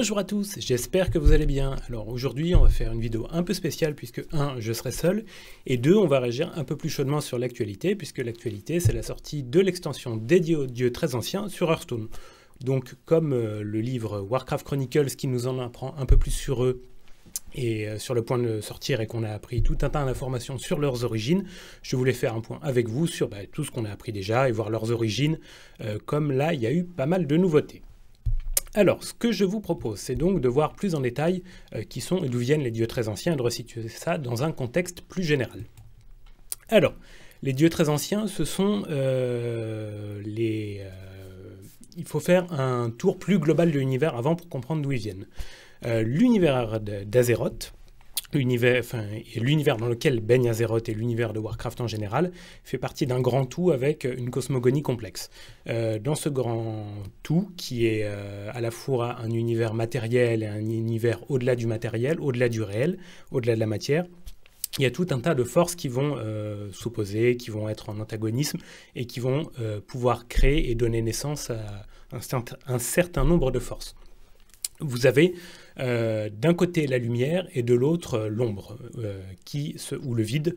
Bonjour à tous, j'espère que vous allez bien. Alors aujourd'hui on va faire une vidéo un peu spéciale puisque 1 je serai seul et 2 on va réagir un peu plus chaudement sur l'actualité puisque l'actualité c'est la sortie de l'extension dédiée aux dieux très anciens sur Hearthstone. Donc comme euh, le livre Warcraft Chronicles qui nous en apprend un peu plus sur eux et euh, sur le point de sortir et qu'on a appris tout un tas d'informations sur leurs origines, je voulais faire un point avec vous sur bah, tout ce qu'on a appris déjà et voir leurs origines, euh, comme là il y a eu pas mal de nouveautés. Alors, ce que je vous propose, c'est donc de voir plus en détail euh, qui sont et d'où viennent les dieux très anciens et de resituer ça dans un contexte plus général. Alors, les dieux très anciens, ce sont euh, les... Euh, il faut faire un tour plus global de l'univers avant pour comprendre d'où ils viennent. L'univers d'Azeroth, l'univers dans lequel baigne Azeroth et l'univers de Warcraft en général fait partie d'un grand tout avec euh, une cosmogonie complexe. Euh, dans ce grand tout, qui est euh, à la fois un univers matériel et un univers au-delà du matériel, au-delà du réel, au-delà de la matière, il y a tout un tas de forces qui vont s'opposer, qui vont être en antagonisme et qui vont pouvoir créer et donner naissance à un, certain nombre de forces. Vous avez euh, d'un côté la lumière et de l'autre euh, l'ombre, euh, qui ou le vide,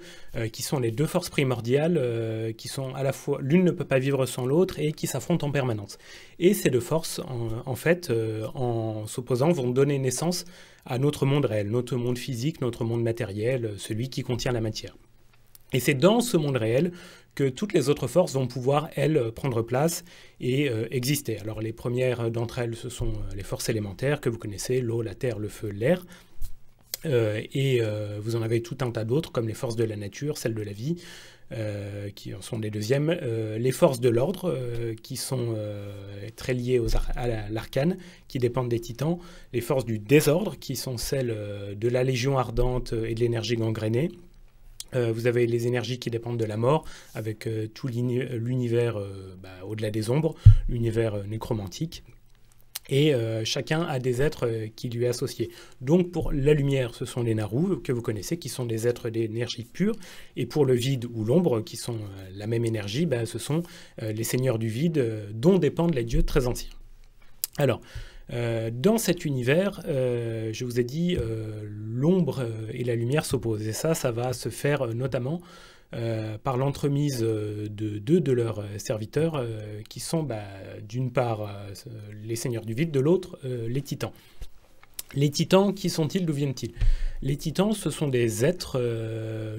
qui sont les deux forces primordiales, qui sont à la fois l'une ne peut pas vivre sans l'autre et qui s'affrontent en permanence. Et ces deux forces, en fait, en s'opposant, vont donner naissance à notre monde réel, notre monde physique, notre monde matériel, celui qui contient la matière. Et c'est dans ce monde réel que toutes les autres forces vont pouvoir, elles, prendre place et euh, exister. Alors les premières d'entre elles, ce sont euh, les forces élémentaires que vous connaissez, l'eau, la terre, le feu, l'air. Euh, et vous en avez tout un tas d'autres, comme les forces de la nature, celles de la vie, qui en sont les deuxièmes, les forces de l'ordre, qui sont très liées aux à l'arcane, qui dépendent des titans, les forces du désordre, qui sont celles de la légion ardente et de l'énergie gangrenée. Euh, vous avez les énergies qui dépendent de la mort, avec euh, tout l'univers euh, bah, au-delà des ombres, l'univers nécromantique. Et chacun a des êtres qui lui est associé. Donc pour la lumière, ce sont les Naru que vous connaissez, qui sont des êtres d'énergie pure. Et pour le vide ou l'ombre, qui sont la même énergie, bah, ce sont les seigneurs du vide, dont dépendent les dieux très anciens. Alors, euh, dans cet univers, euh, je vous ai dit, euh, l'ombre et la lumière s'opposent. Et ça, ça va se faire notamment par l'entremise de deux de leurs serviteurs, qui sont bah, d'une part les seigneurs du vide, de l'autre les titans. Les titans, qui sont-ils D'où viennent-ils Les titans, ce sont des êtres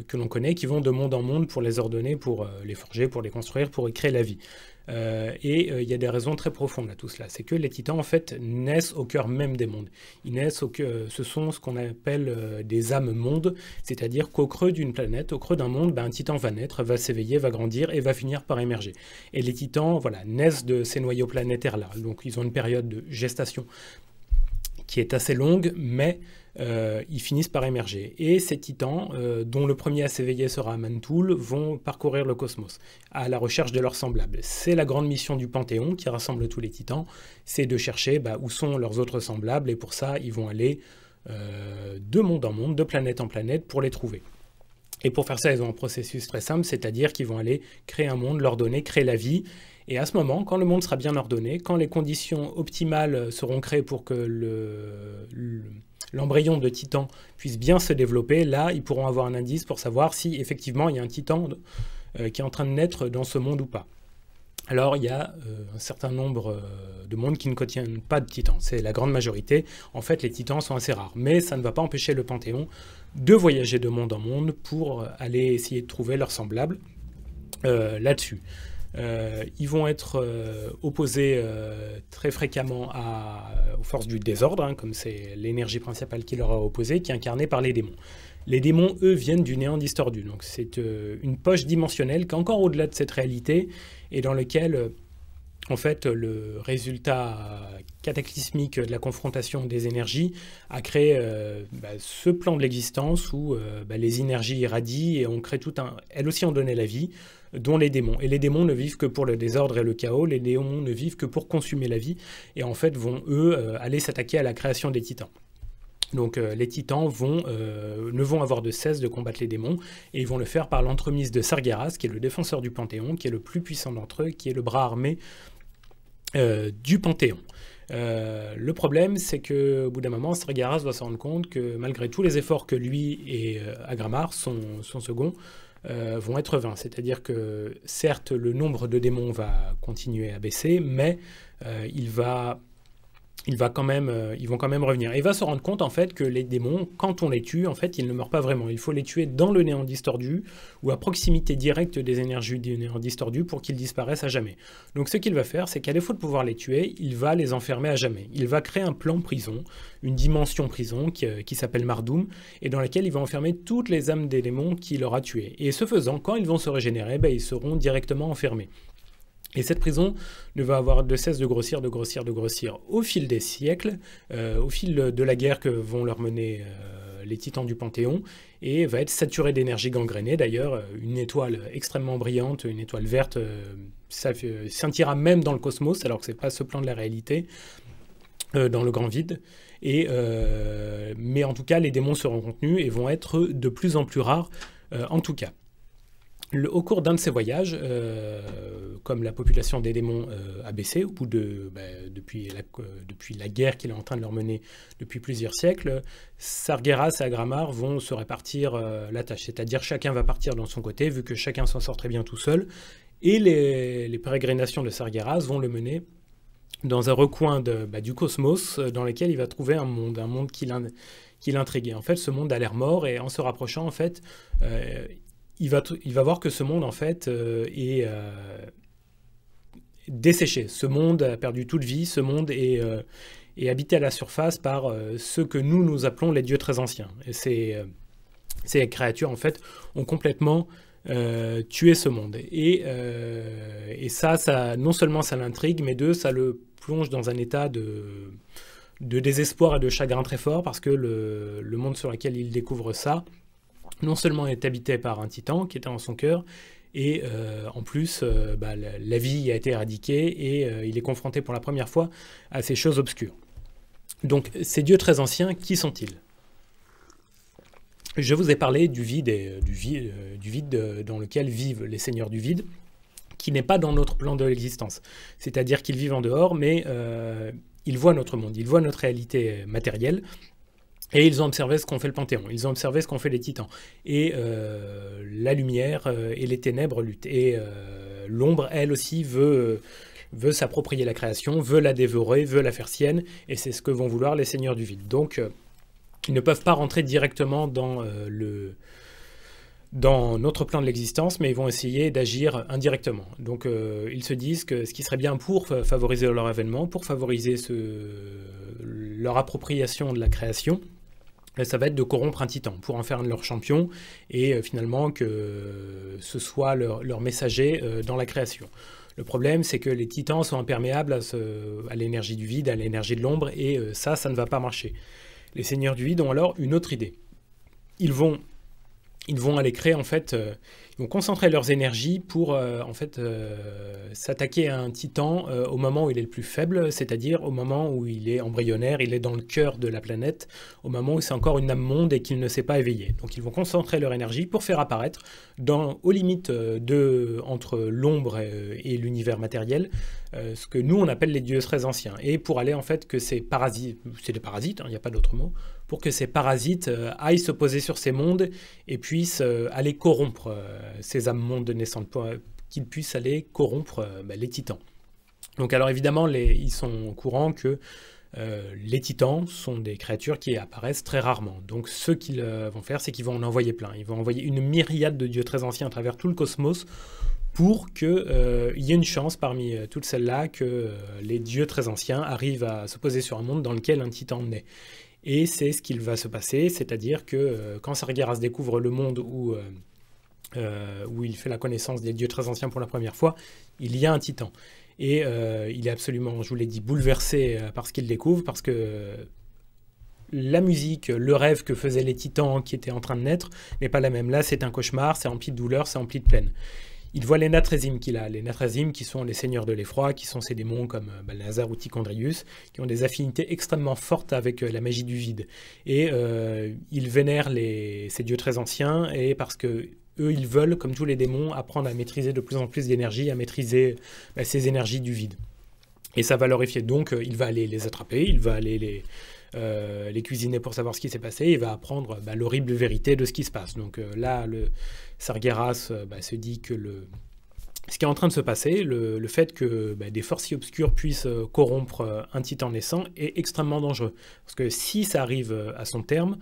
que l'on connaît, qui vont de monde en monde pour les ordonner, pour les forger, pour les construire, pour créer la vie. Euh, et euh, il y a des raisons très profondes à tout cela. C'est que les titans, en fait, naissent au cœur même des mondes. Ils naissent au cœur, euh, ce sont ce qu'on appelle des âmes-mondes, c'est-à-dire qu'au creux d'une planète, au creux d'un monde, ben, un titan va naître, va s'éveiller, va grandir et va finir par émerger. Et les titans, voilà, naissent de ces noyaux planétaires-là. Donc, ils ont une période de gestation qui est assez longue, mais euh, ils finissent par émerger. Et ces titans, euh, dont le premier à s'éveiller sera Mantoul, vont parcourir le cosmos à la recherche de leurs semblables. C'est la grande mission du Panthéon qui rassemble tous les titans, c'est de chercher bah, où sont leurs autres semblables, et pour ça, ils vont aller euh, de monde en monde, de planète en planète, pour les trouver. Et pour faire ça, ils ont un processus très simple, c'est-à-dire qu'ils vont aller créer un monde, leur donner, créer la vie, et à ce moment, quand le monde sera bien ordonné, quand les conditions optimales seront créées pour que l'embryon de titan puisse bien se développer, là, ils pourront avoir un indice pour savoir si effectivement il y a un titan euh, qui est en train de naître dans ce monde ou pas. Alors il y a euh, un certain nombre euh, de mondes qui ne contiennent pas de titans, c'est la grande majorité. En fait, les titans sont assez rares, mais ça ne va pas empêcher le Panthéon de voyager de monde en monde pour aller essayer de trouver leurs semblables là-dessus. Euh, ils vont être euh, opposés euh, très fréquemment à, aux forces du désordre, hein, comme c'est l'énergie principale qui leur a opposé, qui est incarnée par les démons. Les démons, eux, viennent du néant distordu, donc c'est une poche dimensionnelle qui est encore au-delà de cette réalité et dans laquelle, en fait, le résultat cataclysmique de la confrontation des énergies a créé bah, ce plan de l'existence où bah, les énergies irradient et on crée tout un... Elles aussi ont donné la vie, dont les démons. Et les démons ne vivent que pour le désordre et le chaos, les démons ne vivent que pour consumer la vie, et en fait vont, eux, euh, aller s'attaquer à la création des titans. Donc euh, les titans vont, euh, ne vont avoir de cesse de combattre les démons, et ils vont le faire par l'entremise de Sargeras, qui est le défenseur du Panthéon, qui est le plus puissant d'entre eux, qui est le bras armé du Panthéon. le problème, c'est que au bout d'un moment, Sargeras doit se rendre compte que malgré tous les efforts que lui et Agramar, son, second, euh, vont être 20, C'est-à-dire que certes, le nombre de démons va continuer à baisser, mais euh, il va il va quand même, euh, ils vont quand même revenir. Et il va se rendre compte en fait que les démons, quand on les tue, en fait, ils ne meurent pas vraiment. Il faut les tuer dans le néant distordu ou à proximité directe des énergies du néant distordu pour qu'ils disparaissent à jamais. Donc ce qu'il va faire, c'est qu'à défaut de pouvoir les tuer, il va les enfermer à jamais. Il va créer un plan prison, une dimension prison qui, euh, s'appelle Mardoum et dans laquelle il va enfermer toutes les âmes des démons qu'il aura tuées. Et ce faisant, quand ils vont se régénérer, ben, ils seront directement enfermés. Et cette prison ne va avoir de cesse de grossir, de grossir, de grossir au fil des siècles, euh, au fil de la guerre que vont leur mener euh, les titans du Panthéon, et va être saturée d'énergie gangrénée. D'ailleurs, euh, une étoile extrêmement brillante, une étoile verte, ça, même dans le cosmos, alors que ce n'est pas ce plan de la réalité, dans le grand vide. Et, mais en tout cas, les démons seront contenus et vont être de plus en plus rares, en tout cas au cours d'un de ses voyages, euh, comme la population des démons euh, a baissé au bout de, bah, euh, depuis, la, guerre qu'il est en train de leur mener depuis plusieurs siècles, Sargeras et Agramar vont se répartir la tâche. C'est-à-dire chacun va partir dans son côté, vu que chacun s'en sort très bien tout seul. Et les, pérégrinations de Sargeras vont le mener dans un recoin de, bah, du cosmos dans lequel il va trouver un monde, un monde qui l'intrigue. En fait, ce monde a l'air mort et en se rapprochant, en fait, il va, voir que ce monde, en fait, euh, est euh, desséché. Ce monde a perdu toute vie, ce monde est, euh, habité à la surface par ce que nous, nous appelons les dieux très anciens. Et ces, créatures, en fait, ont complètement tué ce monde. Et, et, ça, ça, non seulement ça l'intrigue, mais deux, ça le plonge dans un état de désespoir et de chagrin très fort parce que le monde sur lequel il découvre ça, non seulement est habité par un titan qui était en son cœur, et euh, en plus, euh, bah, la, vie a été éradiquée et euh, il est confronté pour la première fois à ces choses obscures. Donc ces dieux très anciens, qui sont-ils Je vous ai parlé du vide, du, vide, du vide dans lequel vivent les seigneurs du vide, qui n'est pas dans notre plan de l'existence. C'est-à-dire qu'ils vivent en dehors, mais ils voient notre monde, ils voient notre réalité matérielle, et ils ont observé ce qu'on fait le Panthéon, ils ont observé ce qu'on fait les titans. Et euh, la lumière euh, et les ténèbres luttent. Et euh, l'ombre, elle aussi, veut, veut s'approprier la création, veut la dévorer, veut la faire sienne. Et c'est ce que vont vouloir les seigneurs du vide. Donc, ils ne peuvent pas rentrer directement dans le dans notre plan de l'existence, mais ils vont essayer d'agir indirectement. Donc ils se disent que ce qui serait bien pour favoriser leur événement, pour favoriser leur appropriation de la création, ça va être de corrompre un titan pour en faire un de leurs et euh, finalement que ce soit leur, messager euh, dans la création. Le problème, c'est que les titans sont imperméables à, l'énergie du vide, à l'énergie de l'ombre, et euh, ça, ça ne va pas marcher. Les seigneurs du vide ont alors une autre idée. Ils vont ils vont aller créer en fait, euh, ils vont concentrer leurs énergies pour euh, en fait euh, s'attaquer à un titan au moment où il est le plus faible, c'est-à-dire au moment où il est embryonnaire, il est dans le cœur de la planète, au moment où c'est encore une âme monde et qu'il ne s'est pas éveillé. Donc ils vont concentrer leur énergie pour faire apparaître, dans, aux limites de entre l'ombre et, l'univers matériel, ce que nous on appelle les dieux très anciens, et pour aller en fait que ces parasites, c'est des parasites, hein, il n'y a pas d'autre mot, pour que ces parasites euh, aillent se poser sur ces mondes et puissent euh, aller corrompre euh, ces âmes mondes naissantes, qu'ils puissent aller corrompre bah, les titans. Donc alors évidemment, les, ils sont au courant que les titans sont des créatures qui apparaissent très rarement. Donc ce qu'ils vont faire, c'est qu'ils vont en envoyer plein. Ils vont envoyer une myriade de dieux très anciens à travers tout le cosmos pour qu'il y ait une chance parmi toutes celles-là que les dieux très anciens arrivent à se poser sur un monde dans lequel un titan naît. Et c'est ce qu'il va se passer, c'est-à-dire que euh, quand Sargeras découvre le monde où, euh, euh, où il fait la connaissance des dieux très anciens pour la première fois, il y a un titan. Et il est absolument, je vous l'ai dit, bouleversé par ce qu'il découvre, parce que la musique, le rêve que faisaient les titans qui étaient en train de naître n'est pas la même. Là, c'est un cauchemar, c'est empli de douleur, c'est empli de plaine. Il voit les Natrezim qu'il a, les Natrezim qui sont les seigneurs de l'effroi, qui sont ces démons comme euh, Balnazar ou Tichondrius, qui ont des affinités extrêmement fortes avec euh, la magie du vide. Et euh, ils vénèrent ces dieux très anciens, et parce que eux, ils veulent, comme tous les démons, apprendre à maîtriser de plus en plus d'énergie, à maîtriser bah, ces énergies du vide. Et ça va leur Donc, euh, il va aller les attraper, il va aller les, euh, les cuisiner pour savoir ce qui s'est passé. Il va apprendre bah, l'horrible vérité de ce qui se passe. Donc euh, là, le Sargeras bah, se dit que le, ce qui est en train de se passer, le, fait que bah, des forces si obscures puissent corrompre un titan naissant est extrêmement dangereux. Parce que si ça arrive à son terme,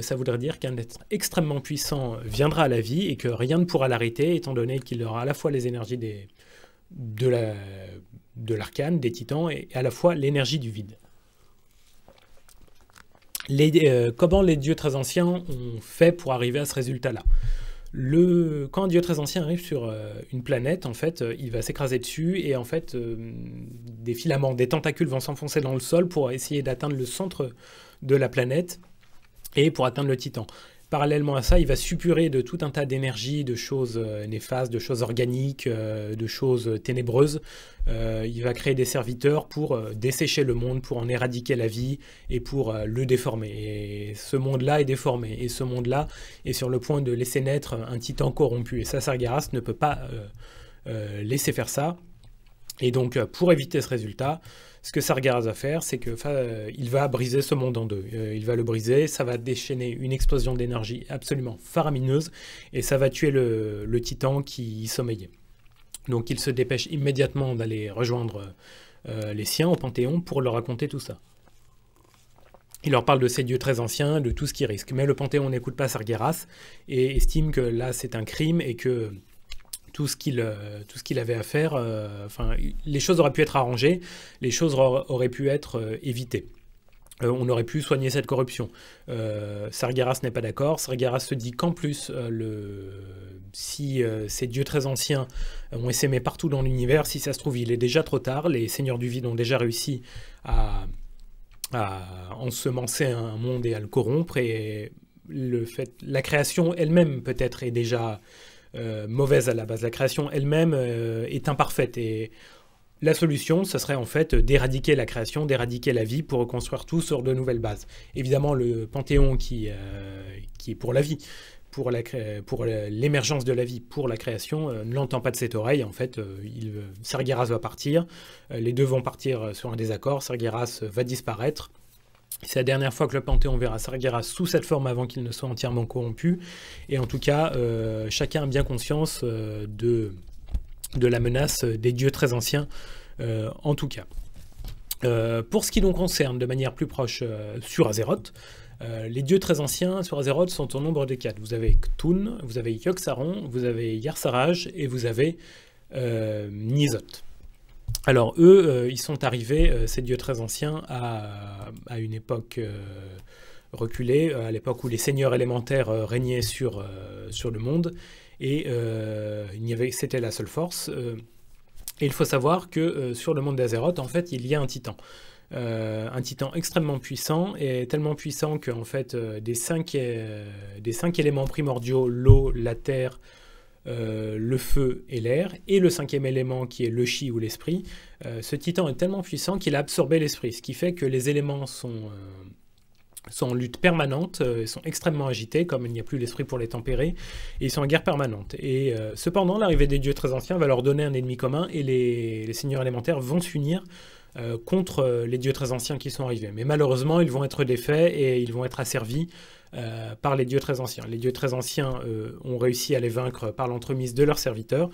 ça voudrait dire qu'un être extrêmement puissant viendra à la vie et que rien ne pourra l'arrêter, étant donné qu'il aura à la fois les énergies des, de la de l'arcane, des titans, et à la fois l'énergie du vide. Euh, comment les dieux très anciens ont fait pour arriver à ce résultat-là le, quand un dieu très ancien arrive sur euh, une planète, en fait, euh, il va s'écraser dessus et en fait, des filaments, des tentacules vont s'enfoncer dans le sol pour essayer d'atteindre le centre de la planète et pour atteindre le titan parallèlement à ça, il va suppurer de tout un tas d'énergie, de choses euh, néfastes, de choses organiques, euh, de choses ténébreuses. Euh, il va créer des serviteurs pour dessécher le monde, pour en éradiquer la vie et pour le déformer. Et ce monde-là est déformé. Et ce monde-là est sur le point de laisser naître un titan corrompu. Et Sargeras ne peut pas laisser faire ça. Et donc, pour éviter ce résultat, ce que Sargeras va faire, c'est que euh, il va briser ce monde en deux. Euh, il va le briser, ça va déchaîner une explosion d'énergie absolument faramineuse, et ça va tuer le, titan qui sommeillait. Donc il se dépêche immédiatement d'aller rejoindre euh, les siens au Panthéon pour leur raconter tout ça. Il leur parle de ces dieux très anciens, de tout ce qui risque. Mais le Panthéon n'écoute pas Sargeras et estime que là c'est un crime et que tout ce qu'il euh, tout ce qu'il avait à faire. Euh, enfin, les choses auraient pu être arrangées, les choses auraient pu être euh, évitées. on aurait pu soigner cette corruption. Sargeras n'est pas d'accord. Sargeras se dit qu'en plus, le... si ces dieux très anciens ont essaimé partout dans l'univers, si ça se trouve, il est déjà trop tard. Les seigneurs du vide ont déjà réussi à, à ensemencer un monde et à le corrompre. Et le fait, la création elle-même peut-être est déjà euh, mauvaise à la base. La création elle-même euh, est imparfaite et la solution, ce serait en fait d'éradiquer la création, d'éradiquer la vie pour reconstruire tout sur de nouvelles bases. Évidemment, le panthéon qui, euh, qui est pour la vie, pour l'émergence de la vie, pour la création, ne l'entend pas de cette oreille. En fait, va partir, les deux vont partir sur un désaccord, Sergueras va disparaître, c'est la dernière fois que le Panthéon verra Sargeras sous cette forme avant qu'il ne soit entièrement corrompu. Et en tout cas, euh, chacun a bien conscience euh, de, la menace des dieux très anciens, euh, en tout cas. pour ce qui nous concerne de manière plus proche sur Azeroth, les dieux très anciens sur Azeroth sont au nombre des quatre. Vous avez Ktun, vous avez Yogg-Saron, vous avez Yarsaraj et vous avez Nizoth. Alors eux, euh, ils sont arrivés, euh, ces dieux très anciens, à, une époque euh, reculée, à l'époque où les seigneurs élémentaires régnaient sur, le monde, et c'était la seule force. et il faut savoir que sur le monde d'Azeroth, en fait, il y a un titan. un titan extrêmement puissant et tellement puissant que en fait des cinq éléments primordiaux l'eau la terre euh, le feu et l'air, et le cinquième élément qui est le chi ou l'esprit. Euh, ce titan est tellement puissant qu'il a absorbé l'esprit, ce qui fait que les éléments sont, euh, sont en lutte permanente, sont extrêmement agités, comme il n'y a plus l'esprit pour les tempérer, et ils sont en guerre permanente. Et cependant, l'arrivée des dieux très anciens va leur donner un ennemi commun, et les seigneurs élémentaires vont s'unir euh, contre euh, les dieux très anciens qui sont arrivés. Mais malheureusement, ils vont être défaits et ils vont être asservis euh, par les dieux très anciens. Les dieux très anciens ont réussi à les vaincre par l'entremise de leurs serviteurs.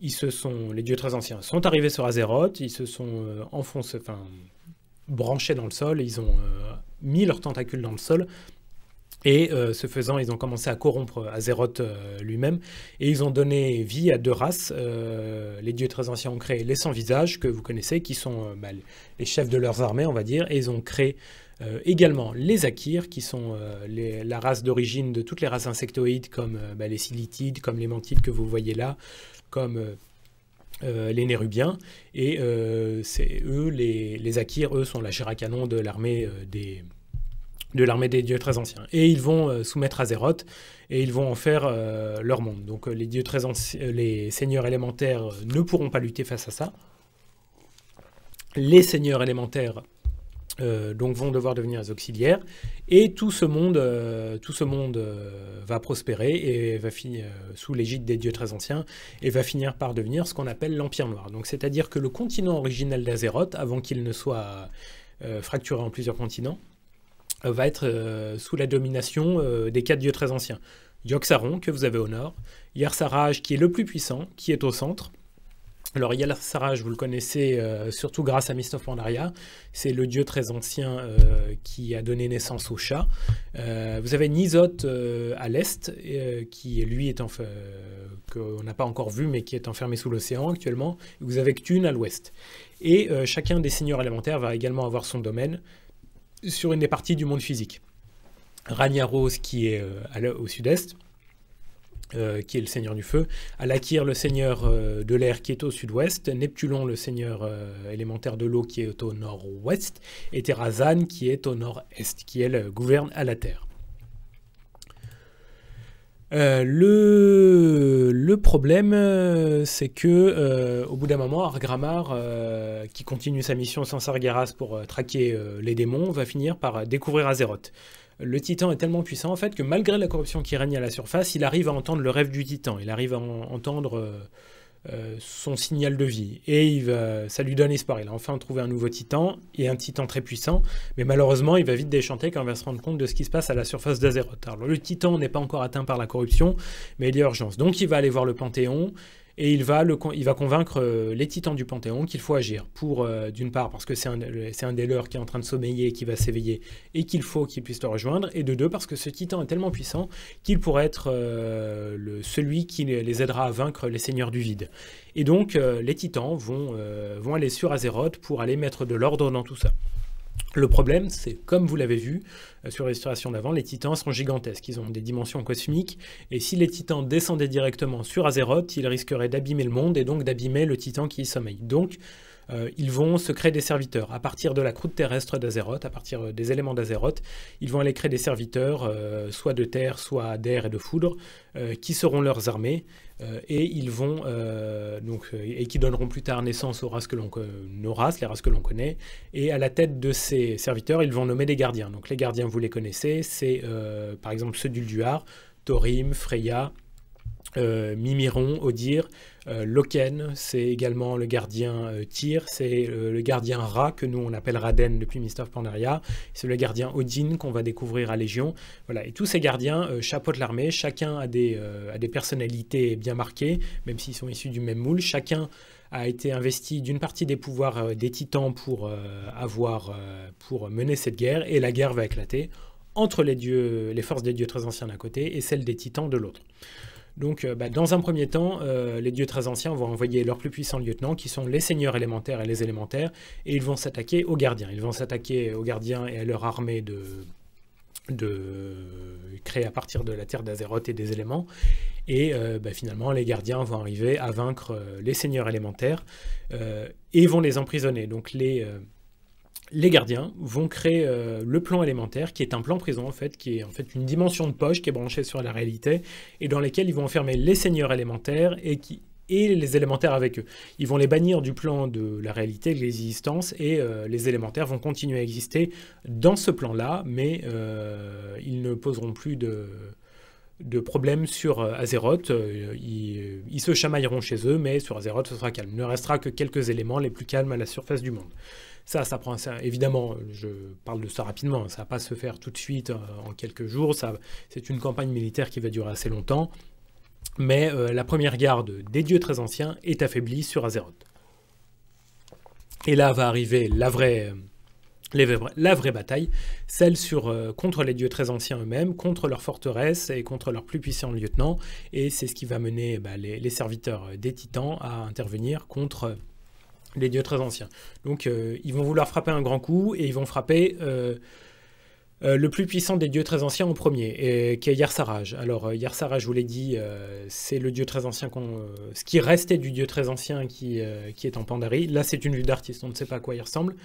Ils se sont, les dieux très anciens sont arrivés sur Azeroth, ils se sont enfoncés, enfin branchés dans le sol, ils ont mis leurs tentacules dans le sol et euh, ce faisant, ils ont commencé à corrompre Azeroth euh, lui-même. Et ils ont donné vie à deux races. Euh, les dieux très anciens ont créé les sans-visages, que vous connaissez, qui sont bah, les chefs de leurs armées, on va dire. Et ils ont créé également les Akirs, qui sont la race d'origine de toutes les races insectoïdes, comme bah, les silitides, comme les Mantides que vous voyez là, comme... les Nérubiens, et c'est eux, les, les Akirs, eux, sont la chair canon de l'armée des, de l'armée des dieux très anciens. Et ils vont euh, soumettre Azeroth et ils vont en faire euh, leur monde. Donc euh, les dieux très anciens, les seigneurs élémentaires ne pourront pas lutter face à ça. Les seigneurs élémentaires donc vont devoir devenir auxiliaires et tout ce monde, tout ce monde va prospérer et va finir sous l'égide des dieux très anciens et va finir par devenir ce qu'on appelle l'Empire noir. Donc c'est-à-dire que le continent original d'Azeroth, avant qu'il ne soit fracturé en plusieurs continents, euh, va être euh, sous la domination euh, des quatre dieux très anciens. Yoxaron que vous avez au nord, Yarsaraj, qui est le plus puissant, qui est au centre. Alors Yarsaraj, vous le connaissez surtout grâce à Mist of Pandaria, c'est le dieu très ancien qui a donné naissance au chat. vous avez nisote à l'est, qui lui est fait qu'on n'a pas encore vu, mais qui est enfermé sous l'océan actuellement. Vous avez Thune à l'ouest. Et chacun des seigneurs élémentaires va également avoir son domaine sur une des parties du monde physique. Rania Rose qui est euh, au sud-est, euh, qui est le seigneur du feu, Alakir le seigneur euh, de l'air qui est au sud-ouest, Neptulon le seigneur élémentaire de l'eau qui est au nord-ouest, et Terrazan qui est au nord-est, qui elle gouverne à la terre. Euh, le, problème, euh, c'est que euh, au bout d'un moment, Argramar, qui continue sa mission sans Sargeras pour traquer les démons, va finir par découvrir Azeroth. Le titan est tellement puissant en fait que malgré la corruption qui règne à la surface, il arrive à entendre le rêve du titan. Il arrive à entendre euh, son signal de vie. Et ça lui donne espoir. Il a enfin trouvé un nouveau titan, et un titan très puissant. Mais malheureusement, il va vite déchanter quand il va se rendre compte de ce qui se passe à la surface d'Azeroth. Alors le titan n'est pas encore atteint par la corruption, mais il y a urgence. Donc il va aller voir le Panthéon, et il va, il va convaincre euh, les titans du Panthéon qu'il faut agir pour, euh, d'une part, parce que c'est un, des leurs qui est en train de sommeiller, qui va s'éveiller, et qu'il faut qu'il puisse le rejoindre, et de deux, parce que ce titan est tellement puissant qu'il pourrait être euh, celui qui les aidera à vaincre les seigneurs du vide. Et donc, les titans vont aller sur Azeroth pour aller mettre de l'ordre dans tout ça. Le problème, c'est comme vous l'avez vu euh, sur sur restauration d'avant, les titans sont gigantesques, ils ont des dimensions cosmiques, et si les titans descendaient directement sur Azeroth, ils risqueraient d'abîmer le monde et donc d'abîmer le titan qui y sommeille. Donc, euh, ils vont se créer des serviteurs. À partir de la croûte terrestre d'Azeroth, à partir euh, des éléments d'Azeroth, ils vont aller créer des serviteurs, soit de terre, soit d'air et de foudre, qui seront leurs armées, euh, et ils vont euh, euh, et qui donneront plus tard naissance aux races que l'on les races que l'on connaît. Et à la tête de ces serviteurs, ils vont nommer des gardiens. Donc les gardiens, vous les connaissez, c'est par exemple ceux d'Ulduar, Thorim, Freya, euh, Mimiron, Odir, euh, Loken, c'est également le gardien euh, Tyr, c'est le gardien Ra, que nous on appelle Raden depuis Mister Pandaria, c'est le gardien Odin qu'on va découvrir à Légion. Voilà, et tous ces gardiens chapeautent l'armée, chacun a des, a des personnalités bien marquées, même s'ils sont issus du même moule, chacun a été investi d'une partie des pouvoirs des titans pour, avoir, pour mener cette guerre, et la guerre va éclater entre les, dieux, les forces des dieux très anciens d'un côté et celles des titans de l'autre. Donc, euh, bah, dans un premier temps, euh, les dieux très anciens vont envoyer leurs plus puissants lieutenants, qui sont les seigneurs élémentaires et les élémentaires, et ils vont s'attaquer aux gardiens. Ils vont s'attaquer aux gardiens et à leur armée de, de créée à partir de la terre d'Azeroth et des éléments. Et euh, bah, finalement, les gardiens vont arriver à vaincre les seigneurs élémentaires et vont les emprisonner. Donc, les les gardiens vont créer euh, le plan élémentaire, qui est un plan prison en fait, qui est en fait une dimension de poche qui est branchée sur la réalité, et dans laquelle ils vont enfermer les seigneurs élémentaires et qui les élémentaires avec eux. Ils vont les bannir du plan de la réalité, de l'existence, et euh, les élémentaires vont continuer à exister dans ce plan-là, mais euh, ils ne poseront plus de, problèmes sur Azeroth. Ils, ils, se chamailleront chez eux, mais sur Azeroth, ce sera calme. Il ne restera que quelques éléments les plus calmes à la surface du monde. Ça, ça prend Évidemment, je parle de ça rapidement. Ça va pas se faire tout de suite euh, en quelques jours. c'est une campagne militaire qui va durer assez longtemps. Mais euh, la première garde des dieux très anciens est affaiblie sur Azeroth. Et là va arriver la vraie, la vraie bataille, celle sur, euh, contre les dieux très anciens eux-mêmes, contre leur forteresse et contre leurs plus puissants lieutenants. Et c'est ce qui va mener bah, les, les, serviteurs des titans à intervenir contre les dieux très anciens. Donc euh, ils vont vouloir frapper un grand coup et ils vont frapper euh, euh, le plus puissant des dieux très anciens en premier, et, qui est Yarsaraj. Alors Yarsaraj, je vous l'ai dit, c'est le dieu très ancien, qu'on, ce qui restait du dieu très ancien qui, qui est en Pandarie. Là c'est une vue d'artiste, on ne sait pas à quoi il ressemble.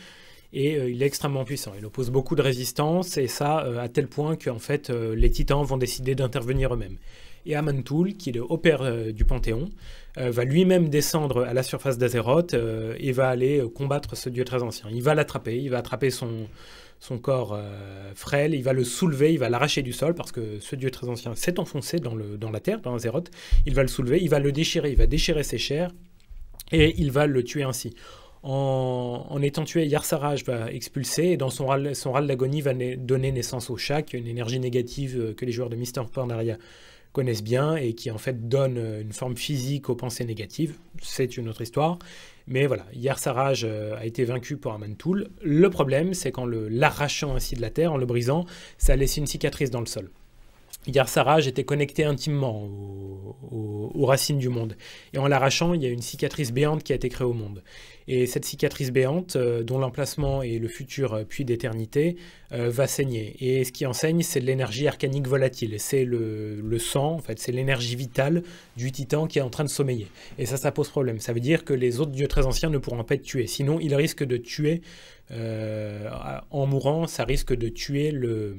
Et il est extrêmement puissant. Il oppose beaucoup de résistance, et ça à tel point qu'en fait les titans vont décider d'intervenir eux-mêmes. Et Amantoul, qui est le haut père euh, du Panthéon, euh, va lui-même descendre à la surface d'Azeroth euh, et va aller combattre ce dieu très ancien. Il va l'attraper, il va attraper son, son corps frêle, il va le soulever, il va l'arracher du sol parce que ce dieu très ancien s'est enfoncé dans, le, dans la terre, dans Azeroth. Il va le soulever, il va le déchirer, il va déchirer ses chairs et il va le tuer ainsi. En, étant tué, Yarsaraj va expulser et dans son râle, son râle d'agonie va donner naissance au est une énergie négative que les joueurs de Mister Pandaria connaissent bien et qui en fait donnent euh, une forme physique aux pensées négatives. C'est une autre histoire. Mais voilà, hier Saraj euh, a été vaincu pour Amantoul. Le problème, c'est qu'en l'arrachant ainsi de la terre, en le brisant, ça a laissé une cicatrice dans le sol. Gar-Saraj j'étais connecté intimement aux, racines du monde. Et en l'arrachant, il y a une cicatrice béante qui a été créée au monde. Et cette cicatrice béante, euh, dont l'emplacement est le futur euh, puits d'éternité, euh, va saigner. Et ce qui enseigne, c'est l'énergie arcanique volatile. C'est le, le, sang, en fait, c'est l'énergie vitale du titan qui est en train de sommeiller. Et ça, ça pose problème. Ça veut dire que les autres dieux très anciens ne pourront pas être tués. Sinon, ils risquent de tuer, en mourant, ça risque de tuer le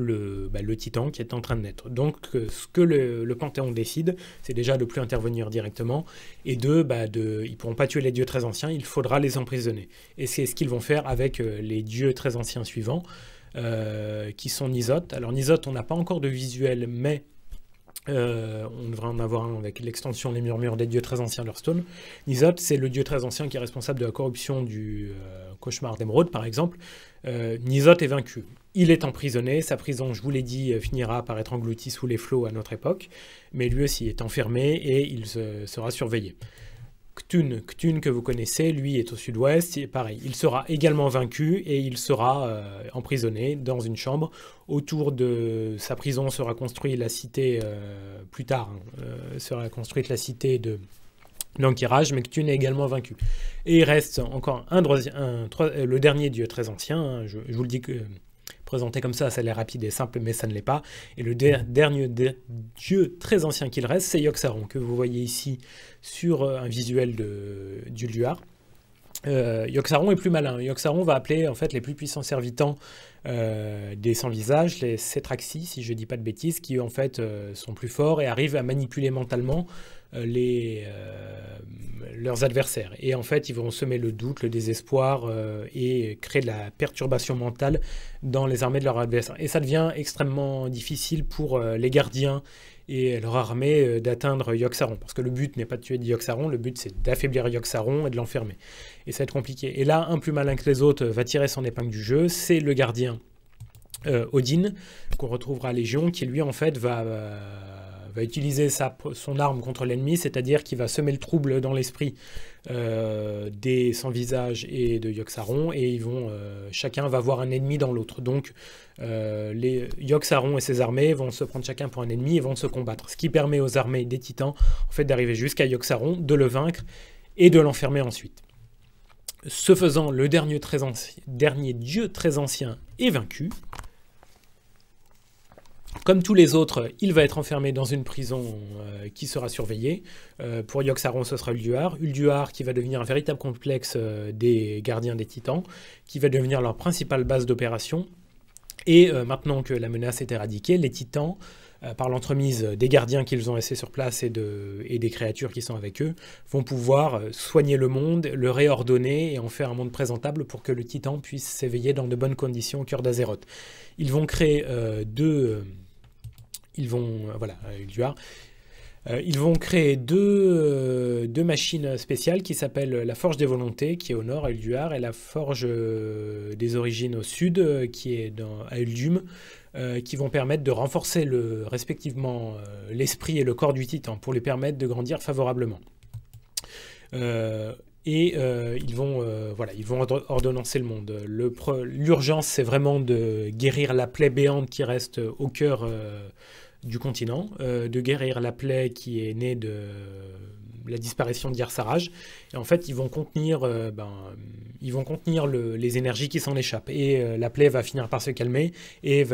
le, bah, le, titan qui est en train de naître. Donc euh, ce que le, Panthéon décide, c'est déjà de plus intervenir directement, et de, bah, de ils ne pourront pas tuer les dieux très anciens, il faudra les emprisonner. Et c'est ce qu'ils vont faire avec euh, les dieux très anciens suivants, euh, qui sont Nisot, Alors Nisot on n'a pas encore de visuel, mais euh, on devrait en avoir un avec l'extension Les Murmures des dieux très anciens Hearthstone. Nisot c'est le dieu très ancien qui est responsable de la corruption du euh, cauchemar d'Emeraude, par exemple. Euh, Nisot est vaincu. Il est emprisonné. Sa prison, je vous l'ai dit, finira par être engloutie sous les flots à notre époque. Mais lui aussi est enfermé et il sera surveillé. Ktun, Ktun que vous connaissez, lui est au sud-ouest, pareil, il sera également vaincu et il sera euh, emprisonné dans une chambre. Autour de sa prison sera construite la cité, euh, plus tard, hein, euh, sera construite la cité de Nankirage. mais Ktun est également vaincu. Et il reste encore un, troisième... le dernier dieu très ancien, hein, je, vous le dis que Présenté comme ça, ça a l'air rapide et simple, mais ça ne l'est pas. Et le dernier dieu très ancien qu'il reste, c'est Yoxaron, que vous voyez ici sur euh, un visuel de, du Luar. Euh, Yoxaron est plus malin. Yoxaron va appeler en fait les plus puissants servitants euh, des sans-visages, les Cetraxi, si je ne dis pas de bêtises, qui en fait sont plus forts et arrivent à manipuler mentalement euh, les, euh, leurs adversaires. Et en fait, ils vont semer le doute, le désespoir euh, et créer de la perturbation mentale dans les armées de leurs adversaires. Et ça devient extrêmement difficile pour les gardiens et leur armée d'atteindre Yoxaron. Parce que le but n'est pas de tuer Yoxaron, le but c'est d'affaiblir Yoxaron et de l'enfermer. Et ça va être compliqué. Et là, un plus malin que les autres va tirer son épingle du jeu, c'est le gardien. Odin, qu'on retrouvera à Légion, qui lui en fait va va utiliser sa, son arme contre l'ennemi, c'est-à-dire qu'il va semer le trouble dans l'esprit euh, des sans-visage et de Yogg-Saron, et ils vont, euh, chacun va voir un ennemi dans l'autre. Donc euh, les et ses armées vont se prendre chacun pour un ennemi et vont se combattre, ce qui permet aux armées des titans en fait, d'arriver jusqu'à Yogg-Saron, de le vaincre et de l'enfermer ensuite. Ce faisant, le dernier, très dernier dieu très ancien est vaincu, comme tous les autres, il va être enfermé dans une prison euh, qui sera surveillée. Euh, pour Yoxaron, ce sera Ulduar. Ulduar qui va devenir un véritable complexe euh, des gardiens des titans, qui va devenir leur principale base d'opération. Et maintenant que la menace est éradiquée, les titans par l'entremise des gardiens qu'ils ont laissés sur place et, des créatures qui sont avec eux, vont pouvoir soigner le monde, le réordonner et en faire un monde présentable pour que le titan puisse s'éveiller dans de bonnes conditions au cœur d'Azeroth. Ils vont créer deux ils vont, euh, voilà, euh, ils vont créer euh, deux, machines spéciales qui s'appellent la Forge des Volontés, qui est au nord à Ulduar, et la Forge des Origines au sud, qui est dans, à Uldum, qui vont permettre de renforcer le, respectivement l'esprit et le corps du titan, pour lui permettre de grandir favorablement. et ils, vont, voilà, ils vont ordonnancer le monde. L'urgence, c'est vraiment de guérir la plaie béante qui reste au cœur du continent, euh, de guérir la plaie qui est née de la disparition d'Yarsaraj. Et en fait, ils vont contenir, euh, ben, ils vont contenir les énergies qui s'en échappent. Et euh, la plaie va finir par se calmer et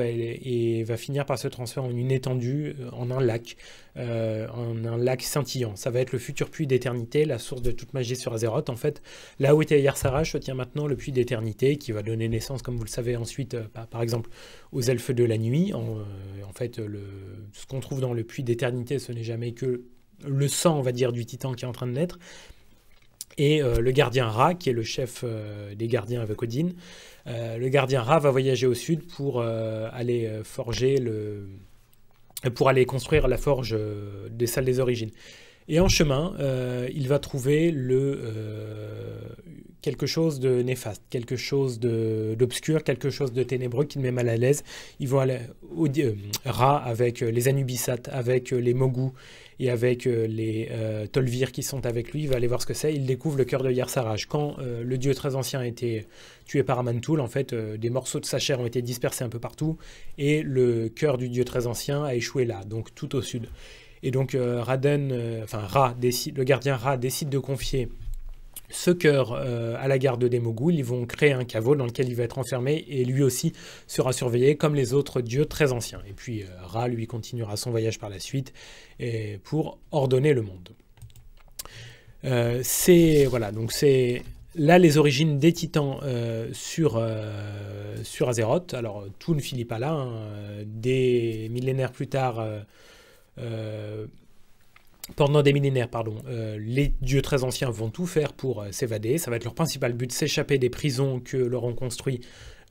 va finir par se transformer en une étendue, en un lac. Euh, en un lac scintillant. Ça va être le futur puits d'éternité, la source de toute magie sur Azeroth. En fait, là où était hier se tient maintenant le puits d'éternité qui va donner naissance, comme vous le savez ensuite, euh, par, exemple, aux elfes de la nuit. En, euh, fait, ce qu'on trouve dans le puits d'éternité, ce n'est jamais que le sang, on va dire, du titan qui est en train de naître. Et le gardien Ra, qui est le chef des gardiens avec Odin, le gardien Ra va voyager au sud pour aller forger le, pour aller construire la forge euh, des salles des origines. Et en chemin, euh, il va trouver le, euh, quelque chose de néfaste, quelque chose d'obscur, quelque chose de ténébreux qui le met mal à l'aise. Ils vont aller au, ras avec les Anubisats, avec les Mogu et avec euh, les euh, Tolvir qui sont avec lui, il va aller voir ce que c'est, il découvre le cœur de Yarsaraj. Quand euh, le dieu très ancien a été tué par Amantoul, en fait, des morceaux de sa chair ont été dispersés un peu partout, et le cœur du dieu très ancien a échoué là, donc tout au sud. Et donc Raden, enfin Ra, décide, le gardien Ra décide de confier ce cœur euh, à la garde de mogoules, Ils vont créer un caveau dans lequel il va être enfermé et lui aussi sera surveillé comme les autres dieux très anciens. Et puis euh, Ra, lui, continuera son voyage par la suite pour ordonner le monde. Euh, c'est voilà, donc c'est là les origines des titans sur, sur Azeroth. Alors tout ne finit pas là. Hein. Des millénaires plus tard pendant des millénaires, pardon, euh, les dieux très anciens vont tout faire pour euh, s'évader. Ça va être leur principal but, s'échapper des prisons que leur ont construit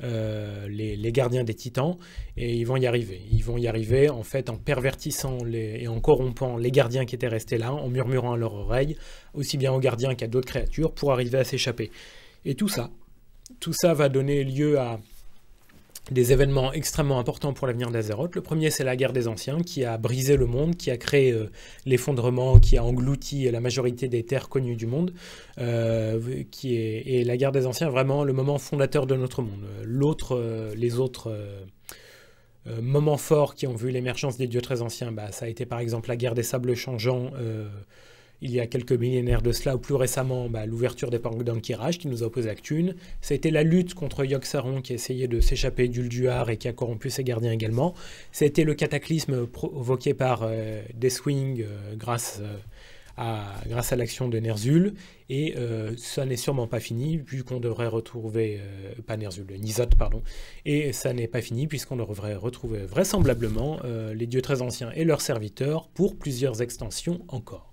euh, les, gardiens des titans. Et ils vont y arriver. Ils vont y arriver en fait en pervertissant et en corrompant les gardiens qui étaient restés là, en murmurant à leur oreille, aussi bien aux gardiens qu'à d'autres créatures, pour arriver à s'échapper. Et tout ça, tout ça va donner lieu à des événements extrêmement importants pour l'avenir d'Azeroth. Le premier, c'est la guerre des Anciens, qui a brisé le monde, qui a créé euh, l'effondrement, qui a englouti euh, la majorité des terres connues du monde. Euh, qui est, et la guerre des Anciens vraiment le moment fondateur de notre monde. L'autre, les autres moments forts qui ont vu l'émergence des dieux très anciens, bah, ça a été par exemple la guerre des sables changeants il y a quelques millénaires de cela, ou plus récemment, bah, l'ouverture des portes d'Ankiraj qui nous a opposé à Thune. Ça été la lutte contre Yogg-Saron qui a essayé de s'échapper d'Ulduar et qui a corrompu ses gardiens également. Ça été le cataclysme provoqué par euh, Deathwing euh, euh, grâce, à, l'action de Ner'zhul. Et euh, ça n'est sûrement pas fini, vu qu'on devrait retrouver, pas Ner'zhul, pardon. Et ça n'est pas fini, puisqu'on devrait retrouver vraisemblablement les dieux très anciens et leurs serviteurs pour plusieurs extensions encore.